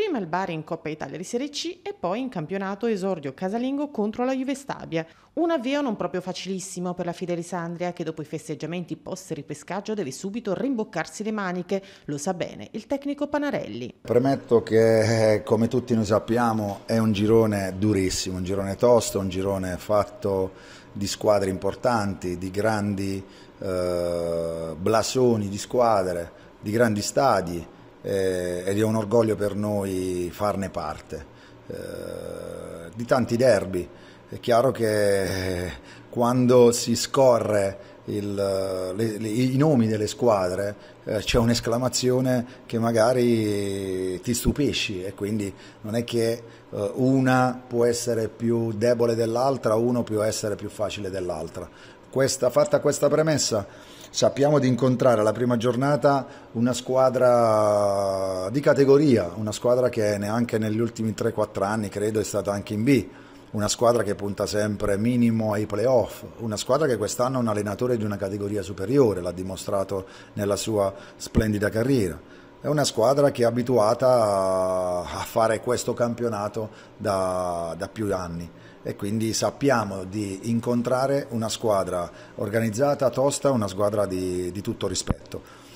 Prima il Bari in Coppa Italia di Serie C e poi in campionato esordio casalingo contro la Juve Stabia. Un avvio non proprio facilissimo per la Fidelisandria che dopo i festeggiamenti post-ripescaggio deve subito rimboccarsi le maniche, lo sa bene il tecnico Panarelli. Premetto che eh, come tutti noi sappiamo è un girone durissimo, un girone tosto, un girone fatto di squadre importanti, di grandi eh, blasoni di squadre, di grandi stadi eh, ed è un orgoglio per noi farne parte. Eh, di tanti derby, è chiaro che eh, quando si scorre il, le, le, i nomi delle squadre eh, c'è un'esclamazione che magari ti stupisci e quindi non è che eh, una può essere più debole dell'altra, uno può essere più facile dell'altra. Questa, fatta questa premessa, sappiamo di incontrare alla prima giornata una squadra di categoria, una squadra che neanche negli ultimi 3-4 anni credo è stata anche in B una squadra che punta sempre minimo ai playoff, una squadra che quest'anno è un allenatore di una categoria superiore, l'ha dimostrato nella sua splendida carriera. È una squadra che è abituata a fare questo campionato da, da più anni e quindi sappiamo di incontrare una squadra organizzata, tosta, una squadra di, di tutto rispetto.